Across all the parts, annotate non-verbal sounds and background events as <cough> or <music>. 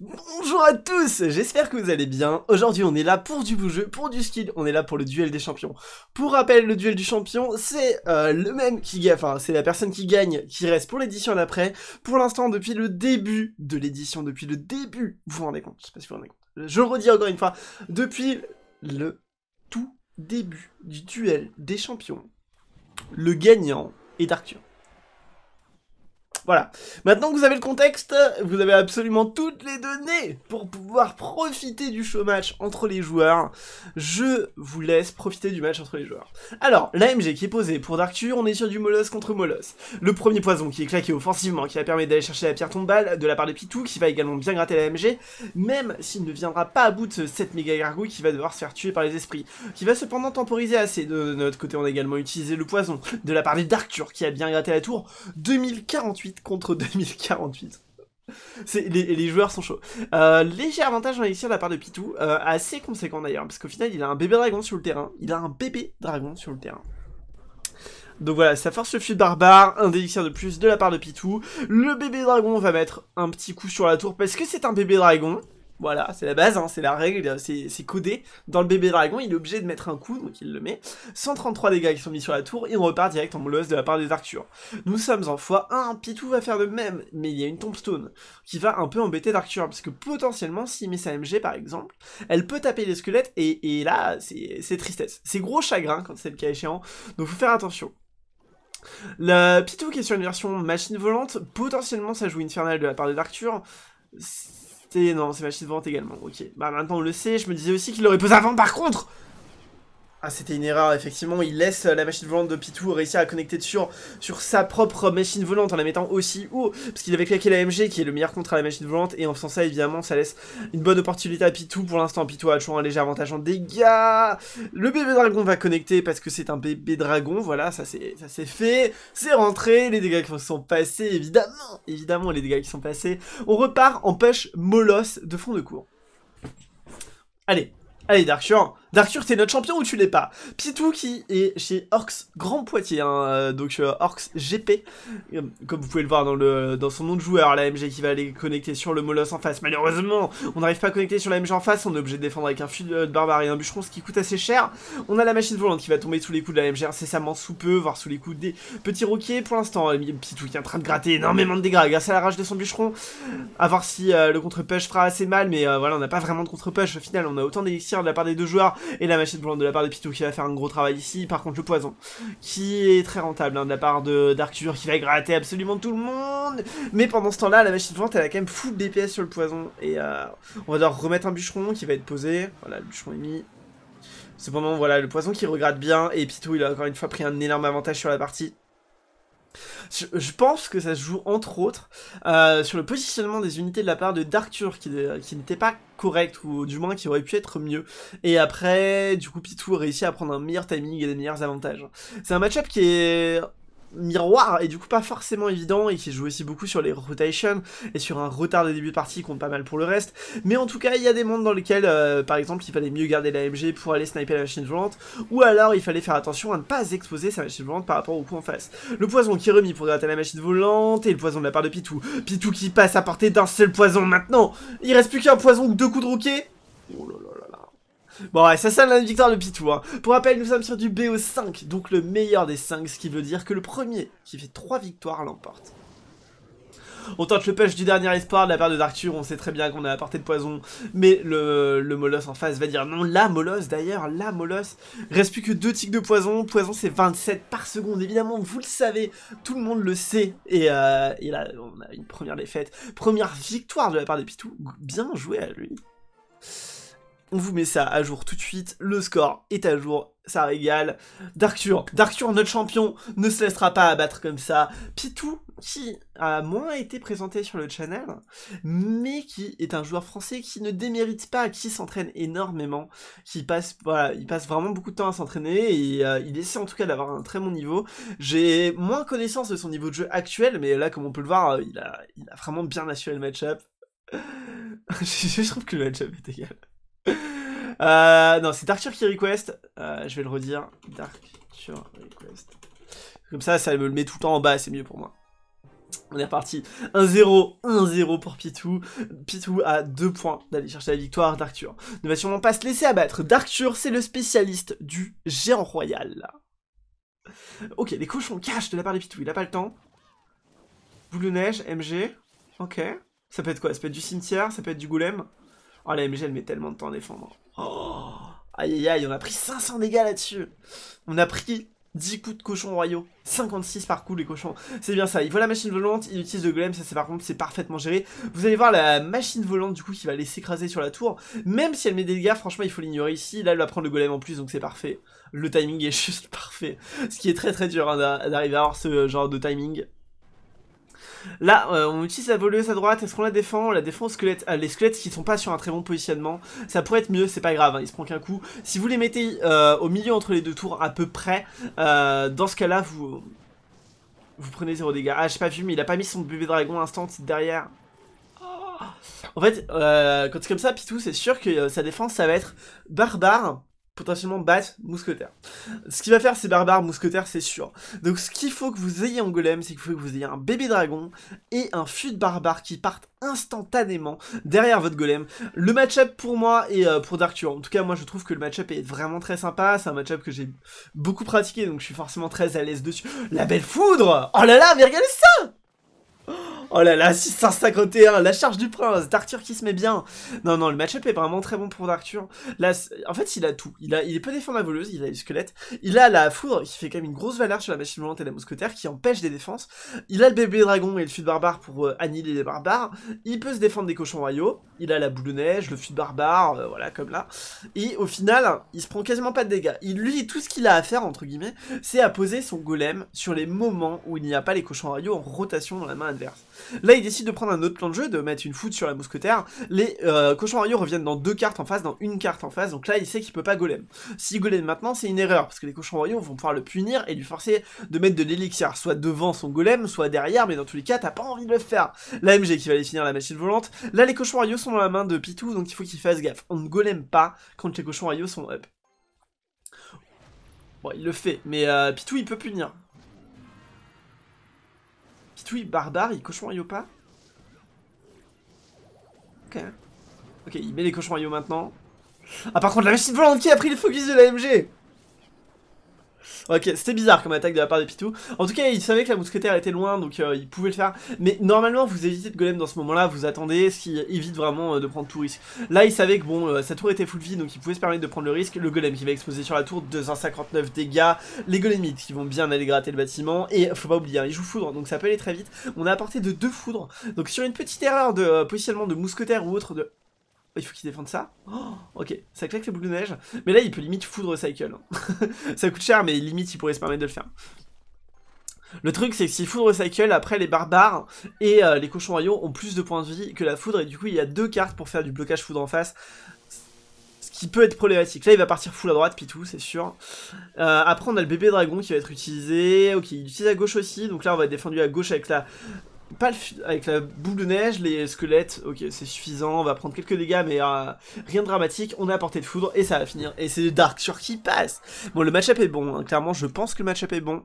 Bonjour à tous, j'espère que vous allez bien. Aujourd'hui on est là pour du bougeux, pour du skill, on est là pour le duel des champions. Pour rappel, le duel du champion, c'est euh, le même qui gagne, enfin c'est la personne qui gagne qui reste pour l'édition d'après. Pour l'instant, depuis le début de l'édition, depuis le début, vous vous rendez compte, je sais pas si vous vous rendez compte. Je le redis encore une fois, depuis le tout début du duel des champions, le gagnant est Arthur. Voilà. Maintenant que vous avez le contexte, vous avez absolument toutes les données pour pouvoir profiter du show match entre les joueurs. Je vous laisse profiter du match entre les joueurs. Alors, l'AMG qui est posée pour Darktur, on est sur du Molos contre Molos. Le premier poison qui est claqué offensivement, qui va permettre d'aller chercher la pierre tombale de la part de Pitou, qui va également bien gratter l'AMG, même s'il ne viendra pas à bout de cette méga gargouille qui va devoir se faire tuer par les esprits, qui va cependant temporiser assez. De notre côté, on a également utilisé le poison de la part de Dark qui a bien gratté la tour. 2048 contre 2048. <laughs> Les, les, joueurs sont chauds. Euh, léger avantage en élixir de la part de Pitou, euh, assez conséquent d'ailleurs, parce qu'au final il a un bébé dragon sur le terrain. Il a un bébé dragon sur le terrain. Donc voilà, ça force le de barbare, un délixir de plus de la part de Pitou. Le bébé dragon va mettre un petit coup sur la tour parce que c'est un bébé dragon. Voilà, c'est la base, hein, c'est la règle, c'est codé. Dans le bébé dragon, il est obligé de mettre un coup, donc il le met. 133 dégâts qui sont mis sur la tour, et on repart direct en mouleuse de la part des Arthur. Nous sommes en x1, Pitou va faire de même, mais il y a une tombstone qui va un peu embêter d'Arthur, parce que potentiellement, s'il met sa MG par exemple, elle peut taper les squelettes, et, là, c'est tristesse. C'est gros chagrin quand c'est le cas échéant, donc faut faire attention. La Pitou qui est sur une version machine volante, potentiellement ça joue Infernal de la part de Arthur non, c'est machine de vente également. Ok, bah maintenant on le sait. Je me disais aussi qu'il l'aurait posé avant. Par contre, ah, c'était une erreur, effectivement. Il laisse euh, la machine volante de Pitou réussir à connecter sur, sur sa propre machine volante en la mettant aussi haut. Parce qu'il avait claqué la MG, qui est le meilleur contre à la machine volante. Et en faisant ça, évidemment, ça laisse une bonne opportunité à Pitou. Pour l'instant, Pitou a toujours un léger avantage en dégâts. Le bébé dragon va connecter parce que c'est un bébé dragon. Voilà, ça c'est fait. C'est rentré. Les dégâts qui sont passés, évidemment. Évidemment, les dégâts qui sont passés. On repart en pêche molosse de fond de cours. Allez, allez, Dark D'Arthur, t'es notre champion ou tu l'es pas Pitou qui est chez Orcs Grand Poitiers, hein, euh, donc Orks euh, Orcs GP, euh, comme vous pouvez le voir dans, le, dans son nom de joueur, l'AMG qui va aller connecter sur le Molos en face. Malheureusement, on n'arrive pas à connecter sur la en face, on est obligé de défendre avec un fil de barbare et un bûcheron, ce qui coûte assez cher. On a la machine volante qui va tomber sous les coups de la incessamment sous peu, voire sous les coups des petits roquiers, Pour l'instant, Pitou qui est en train de gratter énormément de dégâts grâce à la rage de son bûcheron, à voir si le contre-push fera assez mal, mais voilà, on n'a pas vraiment de contre-push. Au final, on a autant d'élixir de la part des deux joueurs et la machine blonde de la part de Pitou qui va faire un gros travail ici. Par contre, le poison qui est très rentable hein, de la part de qui va gratter absolument tout le monde. Mais pendant ce temps-là, la machine vente elle a quand même full DPS sur le poison et euh, on va devoir remettre un bûcheron qui va être posé. Voilà, le bûcheron est mis. Cependant, voilà, le poison qui regrette bien et Pitou il a encore une fois pris un énorme avantage sur la partie. Je, pense que ça se joue entre autres euh, sur le positionnement des unités de la part de Dark euh, qui, n'était pas correct ou du moins qui aurait pu être mieux. Et après, du coup, Pitou réussi à prendre un meilleur timing et des meilleurs avantages. C'est un match-up qui est miroir et du coup pas forcément évident et qui joue aussi beaucoup sur les rotations et sur un retard de début de partie qui compte pas mal pour le reste mais en tout cas il y a des mondes dans lesquels euh, par exemple il fallait mieux garder la MG pour aller sniper la machine volante ou alors il fallait faire attention à ne pas exposer sa machine volante par rapport au coup en face le poison qui est remis pour gratter la machine volante et le poison de la part de Pitou Pitou qui passe à portée d'un seul poison maintenant il reste plus qu'un poison ou deux coups de roquet oh là là Bon ouais, ça c'est la victoire de Pitou. Hein. Pour rappel, nous sommes sur du BO5, donc le meilleur des 5, ce qui veut dire que le premier qui fait 3 victoires l'emporte. On tente le push du dernier espoir de la part de Darthur, on sait très bien qu'on a apporté de poison, mais le, Molos en face va dire non, la Molos d'ailleurs, la Molos, reste plus que deux tics de poison, poison c'est 27 par seconde, évidemment vous le savez, tout le monde le sait, et, euh, là on a une première défaite, première victoire de la part de Pitou, bien joué à lui on vous met ça à jour tout de suite. Le score est à jour, ça régale. Darkture, Darkture, notre champion, ne se laissera pas abattre comme ça. Pitou, qui a moins été présenté sur le channel, mais qui est un joueur français qui ne démérite pas, qui s'entraîne énormément, qui passe, voilà, il passe vraiment beaucoup de temps à s'entraîner et euh, il essaie en tout cas d'avoir un très bon niveau. J'ai moins connaissance de son niveau de jeu actuel, mais là, comme on peut le voir, euh, il a, il a vraiment bien assuré le match-up. <laughs> je trouve que le match-up est égal. Euh, non, c'est Darkture qui Request. Euh, je vais le redire. Darkture Request. Comme ça, ça me le met tout le temps en bas, c'est mieux pour moi. On est reparti. 1-0, 1-0 pour Pitou. Pitou a 2 points d'aller chercher la victoire d'Arthur. Ne va sûrement pas se laisser abattre. Darkture, c'est le spécialiste du géant royal. Ok, les cochons cachent de la part de Pitou. Il a pas le temps. Boule de neige, MG. Ok. Ça peut être quoi Ça peut être du cimetière, ça peut être du golem. Oh, la MG, elle met tellement de temps à défendre. Aïe aïe aïe, on a pris 500 dégâts là-dessus. On a pris 10 coups de cochon royaux. 56 par coup les cochons. C'est bien ça. Il voit la machine volante, il utilise le golem, ça c'est par contre c'est parfaitement géré. Vous allez voir la machine volante du coup qui va aller s'écraser sur la tour. Même si elle met des dégâts, franchement il faut l'ignorer ici. Là elle va prendre le golem en plus donc c'est parfait. Le timing est <laughs> juste parfait. Ce qui est très très dur hein, d'arriver à avoir ce genre de timing. Là, euh, on utilise la voleuse à droite. Est-ce qu'on la défend On la défend aux squelettes. Ah, les squelettes qui sont pas sur un très bon positionnement. Ça pourrait être mieux, c'est pas grave. Hein, il se prend qu'un coup. Si vous les mettez euh, au milieu entre les deux tours, à peu près, euh, dans ce cas-là, vous... Vous prenez zéro dégâts. Ah, j'ai pas vu, mais il a pas mis son bébé dragon instant derrière. En fait, quand c'est comme ça, Pitou, c'est sûr que sa défense, ça va être barbare, potentiellement battre mousquetaire. Ce qu'il va faire c'est barbare mousquetaire c'est sûr. Donc ce qu'il faut que vous ayez en golem c'est qu'il faut que vous ayez un bébé dragon et un fut de barbare qui partent instantanément derrière votre golem. Le match-up pour moi et euh, pour Dark en tout cas moi je trouve que le match-up est vraiment très sympa, c'est un match-up que j'ai beaucoup pratiqué donc je suis forcément très à l'aise dessus. La belle foudre Oh là là mais regardez ça Oh là là, 651, la charge du prince, Darthur qui se met bien. Non, non, le match-up est vraiment très bon pour Darthur. Là, en fait, il a tout. Il, a, il est peu la voleuse, il a du squelette. Il a la foudre qui fait quand même une grosse valeur sur la machine volante et la mousquetaire qui empêche des défenses. Il a le bébé dragon et le fut de barbare pour euh, annihiler les barbares. Il peut se défendre des cochons royaux. Il a la boule de neige, le fût de barbare, euh, voilà, comme là. Et au final, il se prend quasiment pas de dégâts. Il, lui, tout ce qu'il a à faire, entre guillemets, c'est à poser son golem sur les moments où il n'y a pas les cochons royaux en rotation dans la main adverse. Là, il décide de prendre un autre plan de jeu, de mettre une foot sur la mousquetaire. Les euh, cochons royaux reviennent dans deux cartes en face, dans une carte en face, donc là, il sait qu'il peut pas golem. Si golem maintenant, c'est une erreur, parce que les cochons royaux vont pouvoir le punir et lui forcer de mettre de l'élixir, soit devant son golem, soit derrière, mais dans tous les cas, t'as pas envie de le faire. MG qui va aller finir la machine volante. Là, les cochons royaux sont dans la main de Pitou, donc il faut qu'il fasse gaffe. On ne golem pas quand les cochons royaux sont up. Bon, il le fait, mais euh, Pitou, il peut punir. Citrouille, barbare, il cochon à pas Ok. Ok, il met les cochons à maintenant. Ah par contre, la machine volante qui a pris le focus de l'AMG Ok, c'était bizarre comme attaque de la part de Pitou. En tout cas, il savait que la mousquetaire était loin, donc euh, il pouvait le faire. Mais normalement, vous évitez de golem dans ce moment-là, vous attendez, ce qui évite vraiment euh, de prendre tout risque. Là, il savait que bon, euh, sa tour était full vie, donc il pouvait se permettre de prendre le risque. Le golem qui va exploser sur la tour, 259 dégâts. Les golemites qui vont bien aller gratter le bâtiment. Et faut pas oublier, hein, il joue foudre, donc ça peut aller très vite. On a apporté de deux foudres. Donc sur une petite erreur de positionnement de mousquetaire ou autre, de Oh, il faut qu'il défende ça oh, Ok, ça claque les boules de neige. Mais là, il peut limite foudre Cycle. Hein. <laughs> ça coûte cher, mais limite, il pourrait se permettre de le faire. Le truc, c'est que si foudre Cycle, après, les barbares et euh, les cochons royaux ont plus de points de vie que la foudre. Et du coup, il y a deux cartes pour faire du blocage foudre en face. Ce qui peut être problématique. Là, il va partir full à droite, puis tout, c'est sûr. Euh, après, on a le bébé dragon qui va être utilisé. Ok, il utilise à gauche aussi. Donc là, on va être défendu à gauche avec la pas le avec la boule de neige, les squelettes, ok c'est suffisant, on va prendre quelques dégâts mais euh, rien de dramatique, on est à portée de foudre et ça va finir, et c'est Dark sur qui passe Bon le match-up est bon, hein, clairement je pense que le match-up est bon,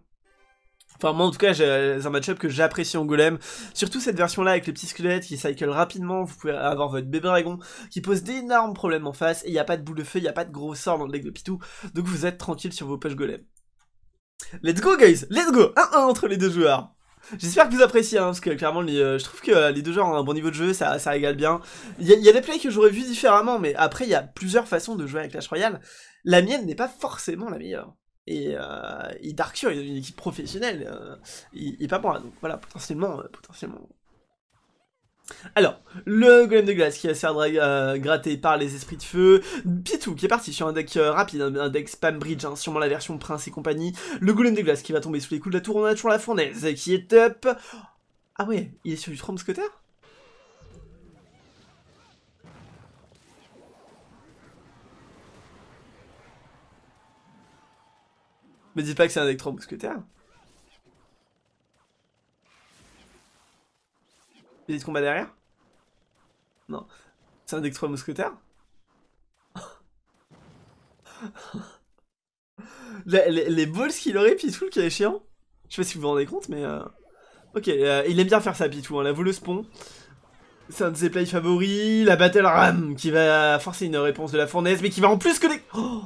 Enfin, moi, en tout cas, c'est un match-up que j'apprécie en golem. Surtout cette version-là avec les petits squelettes qui cycle rapidement. Vous pouvez avoir votre bébé dragon qui pose d'énormes problèmes en face. Et il n'y a pas de boule de feu, il n'y a pas de gros sort dans le deck de Pitou. Donc vous êtes tranquille sur vos poches golem. Let's go, guys! Let's go! 1-1 entre les deux joueurs. J'espère que vous appréciez, hein, parce que clairement, euh, je trouve que euh, les deux genres ont un bon niveau de jeu, ça, ça régale bien. Il y, a des plays que j'aurais vu différemment, mais après, il y a plusieurs façons de jouer avec Clash Royale. La mienne n'est pas forcément la meilleure. Et, euh, et il est une équipe professionnelle, il euh, est pas moi, donc voilà, potentiellement, potentiellement alors, le golem de glace qui va se faire euh, gratter par les esprits de feu. Pitou qui est parti sur un deck euh, rapide, un, deck spam bridge, hein, sûrement la version prince et compagnie. Le golem de glace qui va tomber sous les coups de la tour. On a toujours la fournaise qui est top. Ah ouais, il est sur du 3 Me dis pas que c'est un deck Il y a des combats derrière Non. C'est un deck 3 <laughs> les, les, balls qu'il aurait, Pitou, qui est chiant. Je sais pas si vous vous rendez compte, mais... Euh, ok, euh, il aime bien faire ça, Pitou. Hein. La le spawn. C'est un de ses plays favoris. La battle ram, qui va forcer une réponse de la fournaise, mais qui va en plus que des... Oh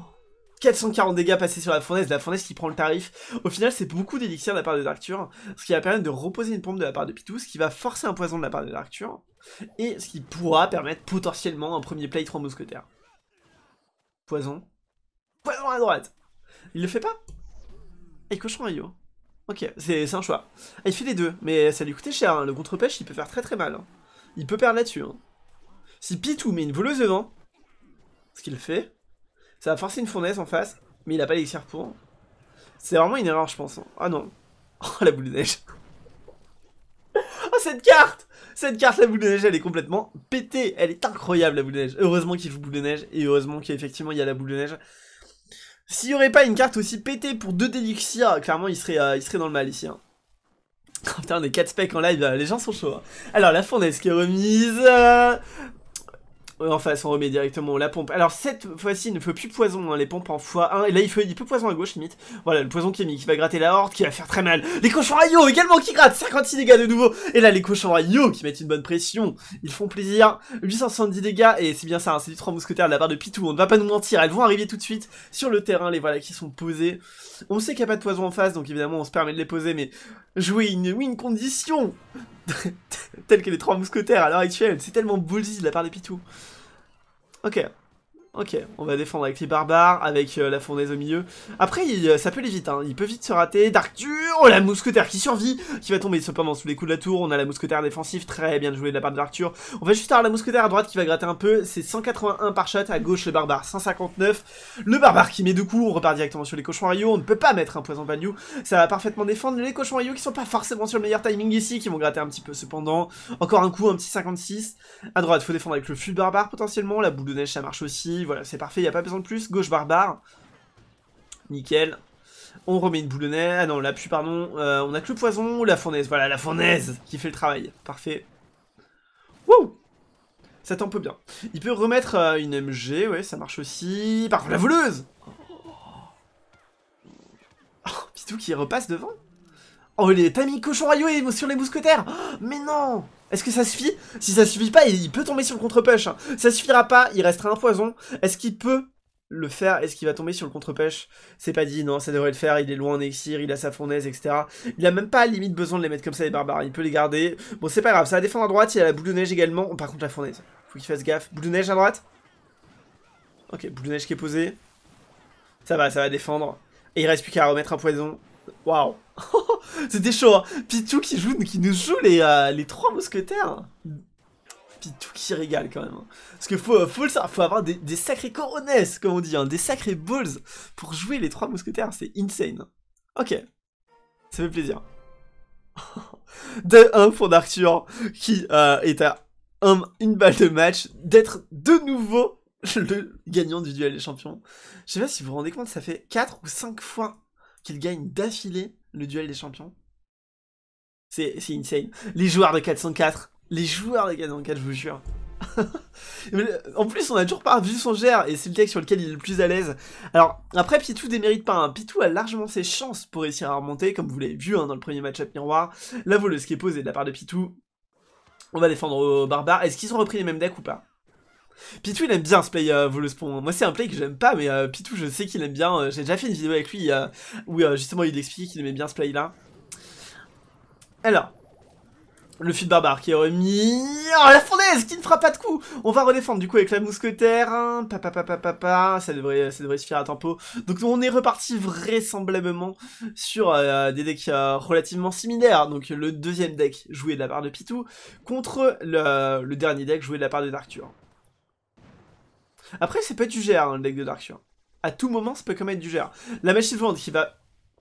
440 dégâts passés sur la fournaise, la fournaise qui prend le tarif. Au final, c'est beaucoup d'élixir de la part de Darkture, ce qui va permettre de reposer une pompe de la part de Pitou, ce qui va forcer un poison de la part de Darkture, et ce qui pourra permettre potentiellement un premier play 3 mousquetaires. Poison. Poison à droite Il le fait pas Et cochon Rio. Ok, c'est un choix. Ah, il fait les deux, mais ça lui coûtait cher, hein. le contre-pêche il peut faire très très mal. Hein. Il peut perdre là-dessus. Hein. Si Pitou met une voleuse devant, ce qu'il fait, ça va forcer une fournaise en face, mais il a pas l'élixir pour. C'est vraiment une erreur, je pense. Hein. Ah non. <laughs> Oh, la boule de neige. oh, cette carte Cette carte, la boule de neige, elle est complètement pétée. Elle est incroyable, la boule de neige. Heureusement qu'il joue boule de neige, et heureusement qu'effectivement, il y a la boule de neige. S'il n'y aurait pas une carte aussi pétée pour deux délixirs, clairement, il serait, euh, il serait dans le mal ici. Hein. Oh, putain, on est 4 specs en live, euh, les gens sont chauds. Hein. Alors, la fournaise qui est remise. Euh, en face, on remet directement la pompe. Alors cette fois-ci, il ne faut plus poison, hein, les pompes en x1. Hein, et là, il faut il peut poison à gauche, limite. Voilà, le poison mis, qui va gratter la horde, qui va faire très mal. Les cochons yo également qui grattent, 56 dégâts de nouveau. Et là, les cochons yo qui mettent une bonne pression. Ils font plaisir, 870 dégâts. Et c'est bien ça, hein, c'est du 3 mousquetaires de la part de Pitou. On ne va pas nous mentir, elles vont arriver tout de suite sur le terrain, les voilà qui sont posées, On sait qu'il n'y a pas de poison en face, donc évidemment, on se permet de les poser. Mais jouer une win condition <laughs> Tel que les trois mousquetaires à l'heure actuelle. C'est tellement bullsy de la part des pitous Ok. Ok, on va défendre avec les barbares, avec euh, la fournaise au milieu. Après, euh, ça peut aller vite, hein. il peut vite se rater. d'arthur, oh, la mousquetaire qui survit, qui va tomber cependant sous les coups de la tour. On a la mousquetaire défensive, très bien joué de la part de On va juste avoir la mousquetaire à droite qui va gratter un peu, c'est 181 par shot, à gauche le barbare 159. Le barbare qui met deux coups, on repart directement sur les cochons rayons, on ne peut pas mettre un poison value. Ça va parfaitement défendre les cochons qui sont pas forcément sur le meilleur timing ici, qui vont gratter un petit peu cependant. Encore un coup, un petit 56. À droite, faut défendre avec le flux barbare potentiellement, la boule de neige ça marche aussi voilà, c'est parfait, il n'y a pas besoin de plus. Gauche barbare. Nickel. On remet une boulonnaise Ah non, la pluie, pardon. Euh, on a que le poison la fournaise. Voilà, la fournaise qui fait le travail. Parfait. Wouh Ça peut bien. Il peut remettre euh, une MG, ouais, ça marche aussi. Par contre, la voleuse Oh, Pitou qui repasse devant. Oh, pas mis cochon rayoué sur les mousquetaires oh, Mais non est-ce que ça suffit Si ça suffit pas, il peut tomber sur le contre-pêche. Hein. Ça suffira pas, il restera un poison. Est-ce qu'il peut le faire Est-ce qu'il va tomber sur le contre-pêche C'est pas dit, non, ça devrait le faire, il est loin en exir, il a sa fournaise, etc. Il a même pas limite besoin de les mettre comme ça les barbares, il peut les garder. Bon, c'est pas grave, ça va défendre à droite, il a la boule de neige également, par contre la fournaise. Faut qu'il fasse gaffe. Boule de neige à droite Ok, boule de neige qui est posée. Ça va, ça va défendre. Et il reste plus qu'à remettre un poison. Waouh <laughs> C'était chaud, hein. Pitou qui, joue, qui nous joue les, euh, les trois mousquetaires. Pitou qui régale quand même. Hein. Parce que faut, faut, faut avoir des, sacrés coronets, comme on dit, hein. des sacrés balls pour jouer les trois mousquetaires, c'est insane. Hein. Ok, ça fait plaisir. <laughs> de 1 pour Arthur qui euh, est à une balle de match d'être de nouveau le gagnant du duel des champions. Je sais pas si vous vous rendez compte, ça fait 4 ou 5 fois qu'il gagne d'affilée le duel des champions. C'est insane. Les joueurs de 404. Les joueurs de 404, je vous jure. <laughs> Euh, en plus, on a toujours pas vu son gère et c'est le deck sur lequel il est le plus à l'aise. Alors, après, Pitou démérite pas. un. Hein. Pitou a largement ses chances pour réussir à remonter, comme vous l'avez vu hein, dans le premier match-up miroir. Là, vous le est posé de la part de Pitou. On va défendre aux barbares. Est-ce qu'ils ont repris les mêmes decks ou pas Pitou il aime bien ce play euh, Moi c'est un play que j'aime pas mais euh, Pitou je sais qu'il aime bien. Euh, j'ai déjà fait une vidéo avec lui euh, où justement il expliquait qu'il aimait bien ce play là. Alors, le fil barbare qui est remis... Oh la fournaise qui ne fera pas de coup On va redéfendre du coup avec la mousquetaire. Hein. pa, Papa papa papa, ça devrait, ça devrait à tempo. Donc on est reparti vraisemblablement sur des decks relativement similaires. Donc le deuxième deck joué de la part de Pitou contre le, dernier deck joué de la part de après, c'est pas être du GR hein, le deck de Dark vois. À tout moment, ça peut quand même être du GR. La machine vente qui va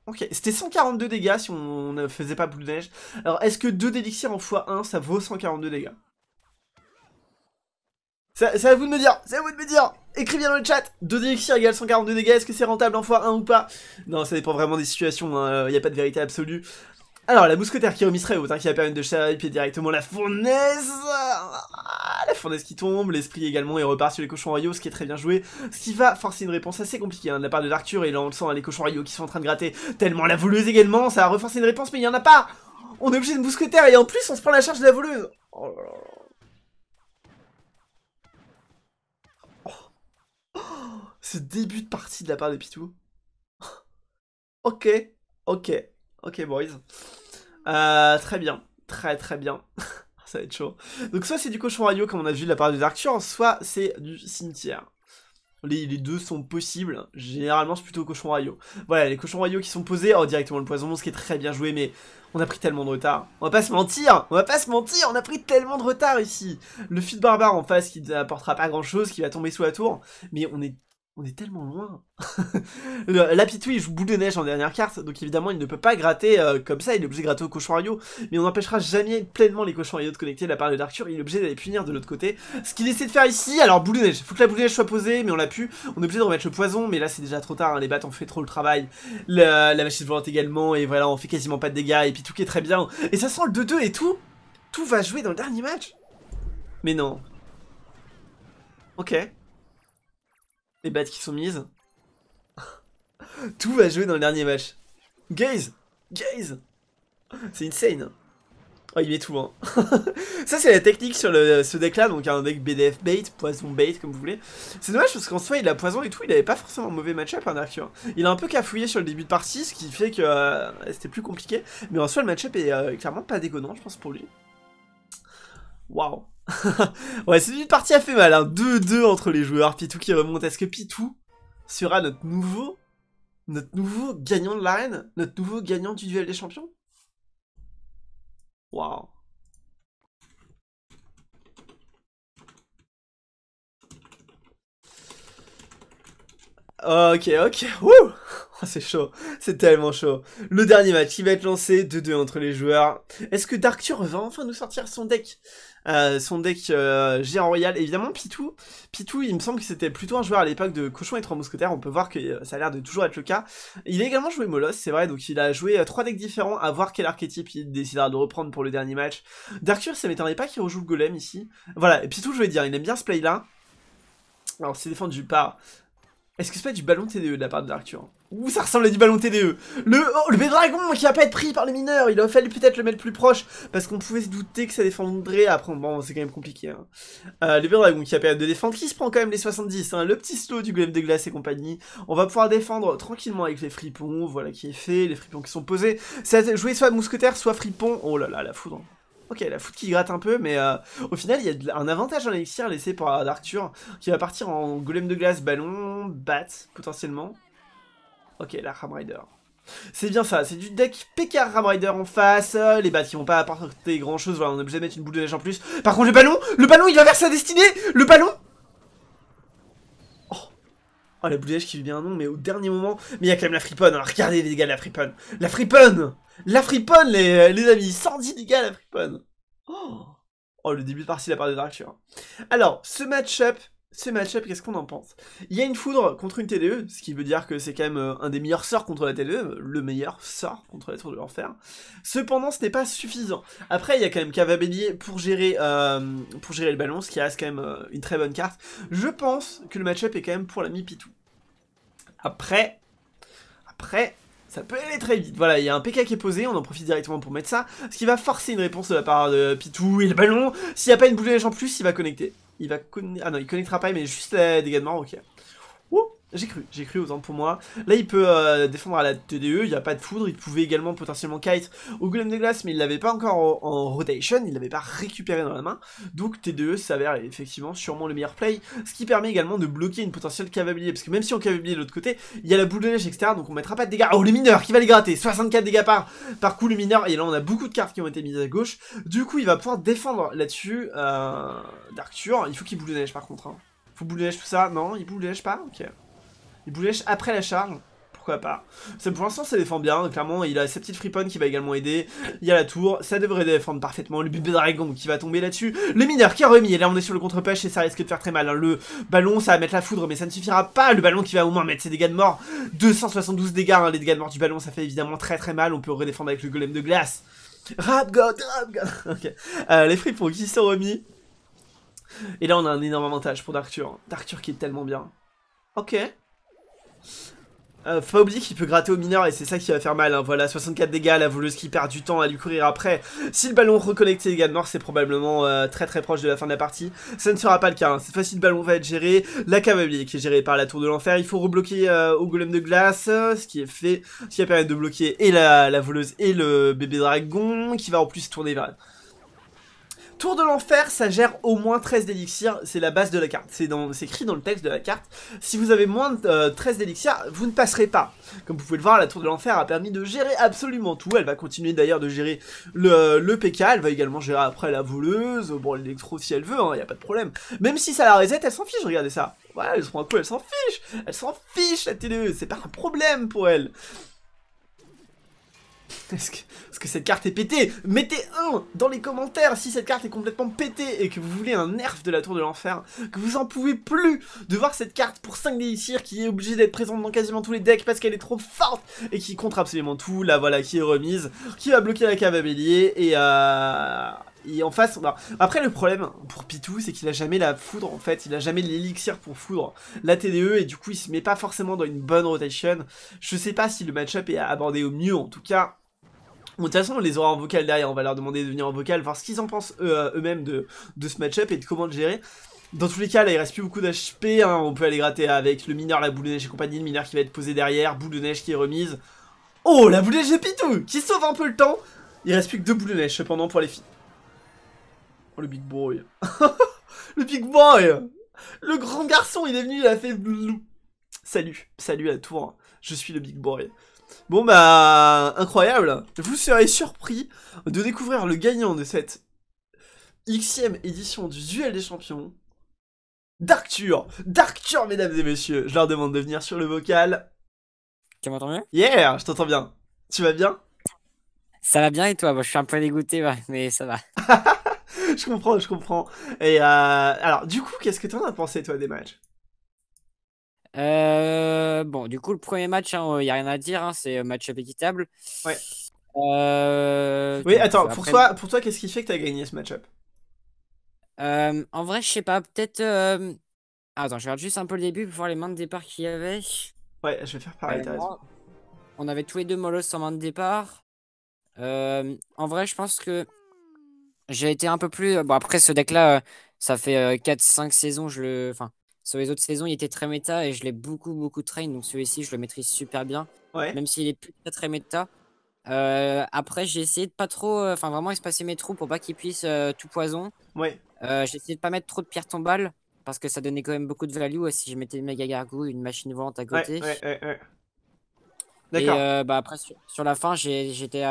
Ok, c'était 142 dégâts si on ne faisait pas boule de neige. Alors, est-ce que 2 d'élixir en x1, ça vaut 142 dégâts C'est à vous de me dire, c'est à vous de me dire Écrivez dans le chat 2 d'élixir égale 142 dégâts, est-ce que c'est rentable en x1 ou pas Non, ça dépend vraiment des situations, il hein, n'y euh, a pas de vérité absolue. Alors, la mousquetaire qui remisserait au qui va permettre de puis directement la fournaise ah, La fournaise qui tombe, l'esprit également, et repart sur les cochons royaux, ce qui est très bien joué, ce qui va forcer une réponse assez compliquée hein, de la part de l'Arthur, et là on le sent, hein, les cochons royaux qui sont en train de gratter tellement la voleuse également, ça va reforcer une réponse, mais il n'y en a pas On est obligé de mousquetaire, et en plus on se prend la charge de la voleuse oh là oh. Oh. ce début de partie de la part de Pitou. ok, ok. Ok, boys. Euh, très bien. Très, très bien. <laughs> ça va être chaud. Donc, soit c'est du cochon radio, comme on a vu de la part des Arctures, soit c'est du cimetière. Les, deux sont possibles. Généralement, c'est plutôt cochon rayo. Voilà, les cochons royaux qui sont posés. Oh, directement le poison ce qui est très bien joué, mais on a pris tellement de retard. On va pas se mentir, on va pas se mentir, on a pris tellement de retard ici. Le fut barbare en face qui apportera pas grand chose, qui va tomber sous la tour, mais on est on est tellement loin. <laughs> la Pitouille joue boule de neige en dernière carte, donc évidemment il ne peut pas gratter euh, comme ça, il est obligé de gratter au cochon mais on n'empêchera jamais pleinement les cochons Rio de connecter la part de Darkure, il est obligé d'aller punir de l'autre côté. Ce qu'il essaie de faire ici, alors boule de neige, faut que la boule de neige soit posée, mais on l'a pu, on est obligé de remettre le poison, mais là c'est déjà trop tard, hein. les bats ont fait trop le travail, la, machine volante également, et voilà, on fait quasiment pas de dégâts, et tout qui est très bien, et ça sent le 2-2 et tout, tout va jouer dans le dernier match Mais non. Ok les bêtes qui sont mises. <laughs> Tout va jouer dans le dernier match. Gaze Gaze C'est insane Oh, il met tout, hein. <laughs> ça, c'est la technique sur le, ce deck-là, donc un deck BDF bait, poison bait, comme vous voulez. C'est dommage, parce qu'en soi, il a poison et tout, il avait pas forcément un mauvais match-up, un hein, hein, Il a un peu cafouillé sur le début de partie, ce qui fait que euh, c'était plus compliqué. Mais en soi, le match-up est euh, clairement pas dégonnant, je pense, pour lui. Waouh <laughs> Ouais, c'est une partie à fait mal, 2-2 hein. entre les joueurs, Pitou qui remonte. Est-ce que Pitou sera notre nouveau, notre nouveau gagnant de l'arène Notre nouveau gagnant du duel des champions Waouh Ok, ok, wouh <laughs> c'est chaud, c'est tellement chaud. Le dernier match qui va être lancé, 2-2 entre les joueurs. Est-ce que Darkture va enfin nous sortir son deck euh, Son deck euh, géant royal, évidemment Pitou. Pitou, il me semble que c'était plutôt un joueur à l'époque de Cochon et Trois Mousquetaires, on peut voir que euh, ça a l'air de toujours être le cas. Il a également joué Molos, c'est vrai, donc il a joué trois decks différents, à voir quel archétype il décidera de reprendre pour le dernier match. Darkur, ça m'étonnerait pas qu'il rejoue le golem ici. Voilà, et Pitou, je vais dire, il aime bien ce play là. Alors c'est défendu par est-ce que c'est pas du ballon TDE de la part de l'Arthur hein Ouh, ça ressemble à du ballon TDE Le, oh, le dragon qui a pas être pris par les mineurs Il aurait fallu peut-être le mettre plus proche, parce qu'on pouvait se douter que ça défendrait après. Bon, c'est quand même compliqué. Hein. Euh, le dragon qui a permis de défendre, qui se prend quand même les 70. Hein. Le petit slow du golem de glace et compagnie. On va pouvoir défendre tranquillement avec les fripons, voilà qui est fait, les fripons qui sont posés. C'est jouer soit mousquetaire, soit fripon. Oh là là, la foudre ok, la foot qui gratte un peu, mais euh, au final, il y a un avantage en élixir laissé par Arthur qui va partir en golem de glace, ballon, bat, potentiellement. Ok, la Ram Rider. C'est bien ça, c'est du deck pk Ram Rider en face, les bats qui vont pas apporter grand chose, voilà, on est obligé de mettre une boule de neige en plus. Par contre, le ballon, le ballon, il va vers sa destinée, le ballon, Oh, la boule qui lui bien un nom, mais au dernier moment. Mais il y a quand même la friponne. Alors, Regardez, les gars, la friponne. La friponne La friponne, les, euh, les amis. 110 les gars, la friponne. Oh, oh le début de partie la part de Dracture. Alors, ce match-up, ce match-up, qu'est-ce qu'on en pense Il y a une foudre contre une TDE, ce qui veut dire que c'est quand même euh, un des meilleurs sorts contre la TDE, le meilleur sort contre la Tour de l'Enfer. Cependant, ce n'est pas suffisant. Après, il y a quand même Cavabellier pour gérer, euh, pour gérer le ballon, ce qui reste quand même euh, une très bonne carte. Je pense que le match-up est quand même pour l'ami Pitou. Après, après, ça peut aller très vite. Voilà, il y a un PK qui est posé, on en profite directement pour mettre ça, ce qui va forcer une réponse de la part de Pitou et le ballon. S'il n'y a pas une neige en plus, il va connecter. Il va conna... Ah non, il connectera pas, mais juste les dégâts ok. J'ai cru, j'ai cru autant pour moi. Là, il peut euh, défendre à la TDE, il n'y a pas de foudre. Il pouvait également potentiellement kite au golem de glace, mais il l'avait pas encore en, rotation, il l'avait pas récupéré dans la main. Donc TDE s'avère effectivement sûrement le meilleur play, ce qui permet également de bloquer une potentielle cavalier, parce que même si on cavalier de l'autre côté, il y a la boule de neige, etc. Donc on mettra pas de dégâts. Oh, le mineur qui va les gratter, 64 dégâts par, par coup, le mineur. Et là, on a beaucoup de cartes qui ont été mises à gauche. Du coup, il va pouvoir défendre là-dessus euh, Il faut qu'il boule de neige par contre. Hein. Faut boule de neige tout ça Non, il boule de neige pas Ok. Il bouge après la charge pourquoi pas. Pour l'instant, ça défend bien, clairement. Il a sa petite friponne qui va également aider. Il y a la tour, ça devrait défendre parfaitement. Le bébé dragon qui va tomber là-dessus. Le mineur qui a remis. Et là, on est sur le contre-pêche et ça risque de faire très mal. Hein. Le ballon, ça va mettre la foudre, mais ça ne suffira pas. Le ballon qui va au moins mettre ses dégâts de mort. 272 dégâts, hein. les dégâts de mort du ballon, ça fait évidemment très très mal. On peut redéfendre avec le golem de glace. Rap God, rap God. <laughs> Euh, les fripons qui sont remis. Et là, on a un énorme avantage pour darthur. Hein. darthur qui est tellement bien. Ok. Euh, faut oublier qu'il peut gratter au mineur et c'est ça qui va faire mal. Hein. Voilà, 64 dégâts, la voleuse qui perd du temps à lui courir après. Si le ballon reconnecte les dégâts de mort, c'est probablement euh, très très proche de la fin de la partie. Ça ne sera pas le cas. Hein. Cette fois-ci, le ballon va être géré. La cavalerie qui est gérée par la tour de l'enfer. Il faut rebloquer euh, au golem de glace, ce qui est fait, ce qui va permettre de bloquer et la, la voleuse et le bébé dragon, qui va en plus tourner vers Tour de l'enfer, ça gère au moins 13 d'élixirs, c'est la base de la carte. C'est écrit dans le texte de la carte. Si vous avez moins de 13 euh, d'élixirs, vous ne passerez pas. Comme vous pouvez le voir, la tour de l'enfer a permis de gérer absolument tout. Elle va continuer d'ailleurs de gérer le, le, PK, elle va également gérer après la voleuse, euh, bon l'électro si elle veut, il hein, n'y a pas de problème. Même si ça la reset, elle s'en fiche, regardez ça. Voilà, elle se prend un coup, elle s'en fiche Elle s'en fiche, la télé, c'est pas un problème pour elle <laughs> Est-ce que, est que, cette carte est pétée Mettez un dans les commentaires si cette carte est complètement pétée et que vous voulez un nerf de la tour de l'enfer, que vous en pouvez plus de voir cette carte pour 5 délixirs qui est obligée d'être présente dans quasiment tous les decks parce qu'elle est trop forte et qui contre absolument tout, la voilà qui est remise, qui va bloquer la cave à bélier et euh... Et en face, bah, après le problème pour Pitou, c'est qu'il a jamais la foudre en fait, il a jamais l'élixir pour foudre la TDE et du coup il se met pas forcément dans une bonne rotation. Je sais pas si le match-up est abordé au mieux, en tout cas de toute façon, on les aura en vocal derrière, on va leur demander de venir en vocal, voir ce qu'ils en pensent euh, eux-mêmes de, ce match-up et de comment le gérer. Dans tous les cas, là, il reste plus beaucoup d'HP, hein. on peut aller gratter avec le mineur, la boule de neige et compagnie, le mineur qui va être posé derrière, boule de neige qui est remise. Oh, la boule de neige de Pitou qui sauve un peu le temps Il reste plus que deux boules de neige, cependant, pour les filles. Oh, le big boy <laughs> Le big boy Le grand garçon, il est venu, il a fait... Salut, salut à tour, je suis le big boy. Bon bah, incroyable Vous serez surpris de découvrir le gagnant de cette Xème édition du Duel des Champions. Darkture Darkture, mesdames et messieurs Je leur demande de venir sur le vocal. Tu m'entends bien Yeah, je t'entends bien. Tu vas bien Ça va bien et toi bon, Je suis un peu dégoûté, mais ça va. <laughs> je comprends, je comprends. Et euh, alors, du coup, qu'est-ce que tu en as pensé, toi, des matchs euh, bon, du coup, le premier match, il hein, n'y euh, a rien à dire, hein, c'est euh, match équitable. Ouais. Euh, oui, attends, pour, toi, pour toi, qu'est-ce qui fait que tu as gagné ce match-up euh, En vrai, je sais pas, peut-être. Attends, je regarde juste un peu le début pour voir les mains de départ qu'il y avait. Ouais, je vais faire pareil, On avait tous les deux Molos en main de départ. en vrai, je pense que j'ai été un peu plus. Bon, après, ce deck-là, ça fait 4-5 saisons, je le. Enfin sur les autres saisons, il était très méta et je l'ai beaucoup, beaucoup train. Donc celui-ci, je le maîtrise super bien. Même s'il est plus très, très méta. Euh, après, j'ai essayé de pas trop. Euh, enfin, vraiment espacer mes trous pour pas qu'il puisse euh, tout poison. Ouais. j'ai essayé de pas mettre trop de pierres tombales. Parce que ça donnait quand même beaucoup de value si je mettais une méga gargouille, une machine volante à côté. et bah après, sur, la fin, j'étais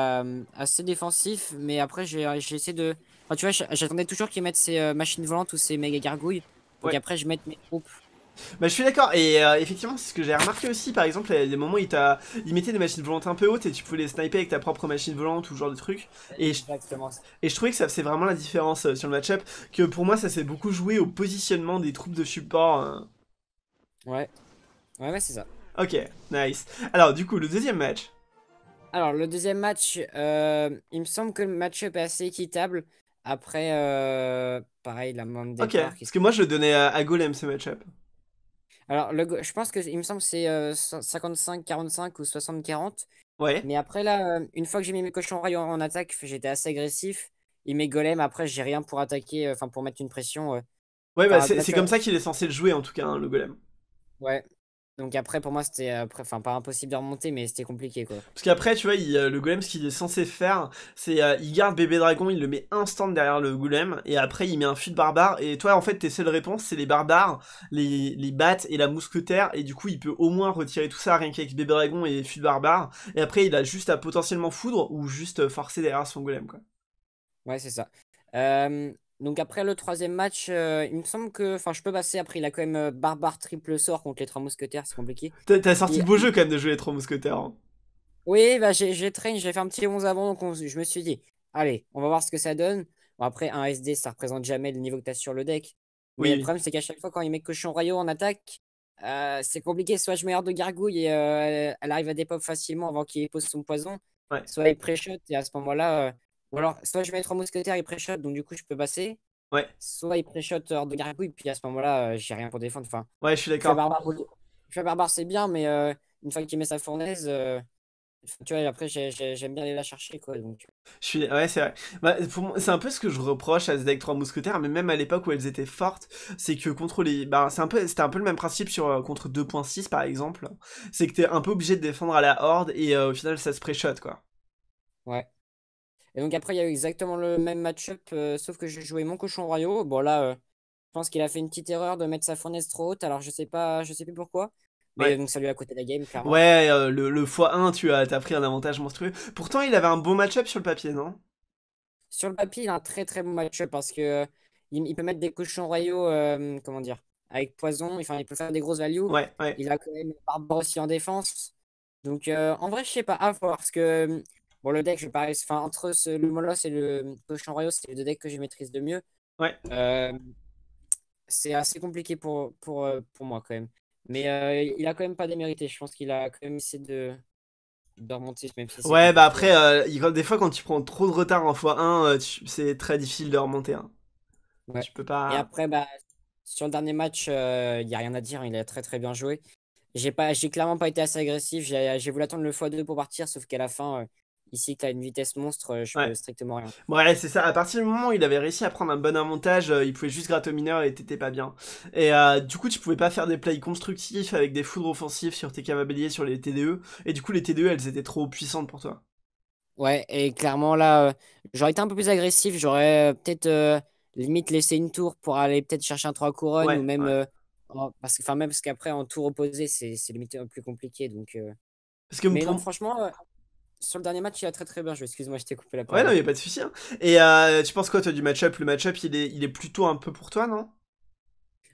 assez défensif, mais après, j'ai essayé de. Enfin, tu vois, j'attendais toujours qu'ils mettent ses machines volantes ou ses méga gargouilles et après, je mets mes troupes. Bah, je suis d'accord, et euh, effectivement, c'est ce que j'ai remarqué aussi. Par exemple, des moments où il, il mettait des machines volantes un peu hautes et tu pouvais les sniper avec ta propre machine volante ou ce genre de trucs. Et je, trouvais que ça faisait vraiment la différence euh, sur le match-up. Que pour moi, ça s'est beaucoup joué au positionnement des troupes de support. Euh. Ouais. Ouais, ouais, c'est ça. Ok, nice. Alors, du coup, le deuxième match. Alors, le deuxième match, il me semble que le match-up est assez équitable. Après, pareil, la Ok, parce que moi, je le donnais à, Golem ce match-up. Alors, le, je pense que, il me semble, c'est 55-45 euh, ou 60-40. Ouais. Mais après, là, euh, une fois que j'ai mis mes cochons rayons en, attaque, j'étais assez agressif. Il met Golem, après, j'ai rien pour attaquer, euh, enfin, pour mettre une pression. ouais, bah, c'est comme ça qu'il est censé le jouer, en tout cas, hein, le golem. Ouais, donc après, pour moi, c'était euh, enfin pas impossible de remonter, mais c'était compliqué quoi. Parce qu'après, tu vois, le golem, ce qu'il est censé faire, c'est euh, il garde bébé dragon, il le met instant derrière le golem, et après il met un fut barbare. Et toi, en fait, tes seules réponses, c'est les barbares, les, les battes et la mousquetaire, et du coup, il peut au moins retirer tout ça rien qu'avec bébé dragon et fut barbare. Et après, il a juste à potentiellement foudre ou juste euh, forcer derrière son golem quoi. Ouais, c'est ça. Euh, donc après le troisième match, euh, il me semble que. Enfin, je peux passer après. Il a quand même euh, barbare triple sort contre les trois mousquetaires, c'est compliqué. T'as sorti beau jeu quand même de jouer les trois mousquetaires. Hein. Oui, bah j'ai traîné, j'ai fait un petit 11 avant, donc je me suis dit, allez, on va voir ce que ça donne. Bon, après, un SD, ça représente jamais le niveau que t'as sur le deck. oui. le problème, c'est qu'à chaque fois, quand il met Cochon Royaux en attaque, euh, c'est compliqué. Soit je mets de Gargouille et elle arrive à dépop facilement avant qu'il pose son poison. Soit il pré shot et à ce moment-là, ou alors, soit je mets trois mousquetaires et il pré-shot, donc du coup, je peux passer. Ouais. Soit il pré-shot hors euh, de gargouille, puis à ce moment-là, euh, j'ai rien pour défendre. Enfin, ouais, je suis d'accord. Je fais barbare, c'est bien, mais euh, une fois qu'il met sa fournaise. tu vois, après, j'aime bien aller la chercher, quoi. Donc. Je suis... Ouais, c'est vrai. Bah, c'est un peu ce que je reproche à ce deck trois mousquetaires, mais même à l'époque où elles étaient fortes, c'est que contre les. Bah, c'est un peu... C'était un peu le même principe sur contre 2.6, par exemple. C'est que t'es un peu obligé de défendre à la horde, et au final, ça se pré-shot, quoi. Ouais. Et donc après, il y a eu exactement le même match-up, euh, sauf que j'ai joué mon cochon royaux. Bon là, euh, je pense qu'il a fait une petite erreur de mettre sa fournaise trop haute, alors je sais pas, je sais plus pourquoi. Mais donc ça lui a coûté la game, Ouais, euh, le, le, x1, tu as, as, pris un avantage monstrueux. Pourtant, il avait un bon match-up sur le papier, non Sur le papier, il a un très très bon match-up parce que il, peut mettre des cochons royaux, comment dire, avec poison, enfin il peut faire des grosses values. Ouais, Il a quand même Barbe aussi en défense. Donc en vrai, je sais pas, à voir. Parce que Bon, le deck, je parie. Enfin, entre ce, le Molos et le Cochon royal c'est les deux decks que je maîtrise de mieux. Ouais. Euh, c'est assez compliqué pour, pour, euh, pour moi quand même. Mais euh, il a quand même pas démérité. Je pense qu'il a quand même essayé de, de remonter. Même si ouais, bah après, des fois, quand tu prends trop de retard en x1, c'est très difficile de remonter. un hein. Ouais. Tu peux pas... Et après, bah, sur le dernier match, il y n'y a rien à dire. Il a très très bien joué. J'ai pas, j'ai clairement pas été assez agressif. J'ai voulu attendre le x2 pour partir, sauf qu'à la fin, Ici, tu as une vitesse monstre, euh, je ne peux strictement rien. Ouais, c'est ça. À partir du moment où il avait réussi à prendre un bon avantage, euh, il pouvait juste gratter au mineur et t'étais pas bien. Et euh, du coup, tu pouvais pas faire des plays constructifs avec des foudres offensives sur tes cavaliers, sur les TDE. Et du coup, les TDE, elles étaient trop puissantes pour toi. Ouais, et clairement, là, j'aurais été un peu plus agressif. J'aurais peut-être limite laissé une tour pour aller peut-être chercher un 3 couronnes ou même. parce que, enfin, même parce qu'après, en tour opposé, c'est limite plus compliqué. Donc. Parce que mais non, franchement, sur le dernier match, il a très très bien joué. Excuse-moi, je t'ai coupé la parole. Ouais, non, il n'y a pas de souci. Hein. Et euh, tu penses quoi, toi, du match-up Le match-up, il est, il est plutôt un peu pour toi, non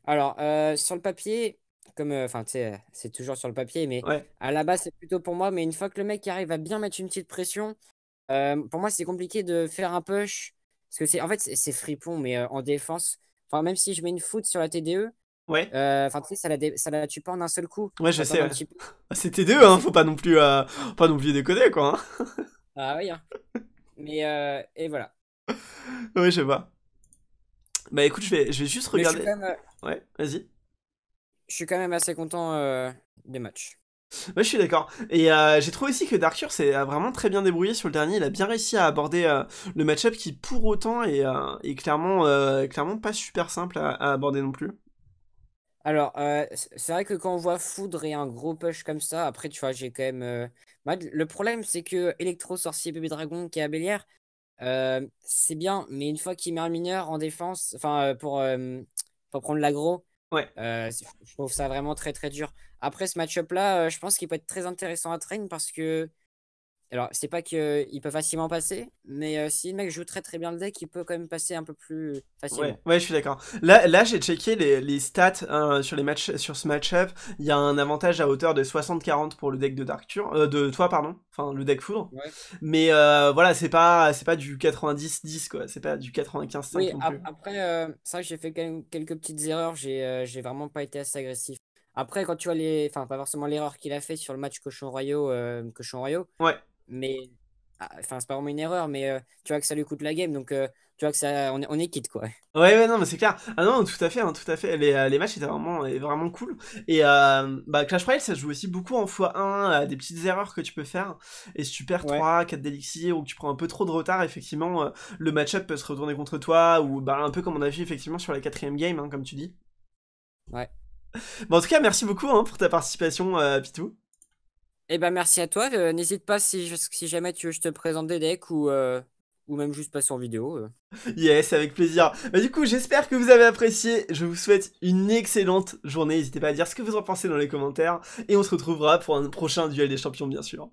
Alors, euh, sur le papier, comme. Euh, enfin, tu sais, c'est toujours sur le papier, mais à la base, c'est plutôt pour moi. Mais une fois que le mec arrive à bien mettre une petite pression, pour moi, c'est compliqué de faire un push. Parce que c'est. En fait, c'est fripon, mais en défense. Enfin, même si je mets une foot sur la TDE, Ouais. Euh, enfin, tu sais, ça la, tue pas en un seul coup. Ouais, je sais. <laughs> Bah, c'était deux, hein, faut pas non plus, euh, pas non déconner, quoi. Hein. <laughs> ah oui, hein. Mais, euh, et voilà. ouais, je sais pas. Bah écoute, je vais, je vais juste regarder. Ouais, vas-y. Je suis quand même assez content des matchs. Ouais, je suis d'accord. Et j'ai trouvé aussi que Darkur s'est vraiment très bien débrouillé sur le dernier. Il a bien réussi à aborder le match-up qui, pour autant, est, clairement, clairement pas super simple à aborder non plus. Alors, euh, c'est vrai que quand on voit Foudre et un gros push comme ça, après, tu vois, j'ai quand même. Euh, bah, le problème, c'est que Electro, Sorcier, Bébé Dragon qui est à Bélière, euh, c'est bien, mais une fois qu'il met un mineur en défense, enfin, pour, pour prendre l'aggro, je trouve ça vraiment très très dur. Après ce match-up là, je pense qu'il peut être très intéressant à train parce que alors, c'est pas qu'il peut facilement passer, mais euh, si le mec joue très très bien le deck, il peut quand même passer un peu plus facilement. Ouais, je suis d'accord. Là, là j'ai checké les, les stats hein, sur, les matchs sur ce match-up. Il y a un avantage à hauteur de 60-40 pour le deck de Dark euh, de toi, pardon, enfin le deck Foudre. Ouais. Mais euh, voilà, c'est pas, c'est pas du 90-10, quoi. C'est pas du 95-5. Oui, non plus. après, ça, j'ai fait quelques petites erreurs. J'ai vraiment pas été assez agressif. Après, quand tu vois les. Enfin, pas forcément l'erreur qu'il a fait sur le match Cochon Royaux, Cochon Royaux. Ouais mais ah, enfin c'est pas vraiment une erreur mais euh, tu vois que ça lui coûte la game donc euh, tu vois que ça on est, on est quitte quoi ouais ouais non mais c'est clair ah non tout à fait hein, tout à fait les, matchs étaient vraiment vraiment cool et euh, bah, Clash Royale ça joue aussi beaucoup en x1 des petites erreurs que tu peux faire et si tu perds 3 4 d'élixir ou que tu prends un peu trop de retard effectivement le match-up peut se retourner contre toi ou bah un peu comme on a vu effectivement sur la quatrième game hein, comme tu dis ouais bon en tout cas merci beaucoup hein, pour ta participation Pitou eh ben merci à toi. Euh, n'hésite pas si, jamais tu veux je te présente des decks ou, euh, ou même juste passer en vidéo. Euh. Yes, avec plaisir. Bah, du coup, j'espère que vous avez apprécié. Je vous souhaite une excellente journée. N'hésitez pas à dire ce que vous en pensez dans les commentaires. Et on se retrouvera pour un prochain duel des champions, bien sûr.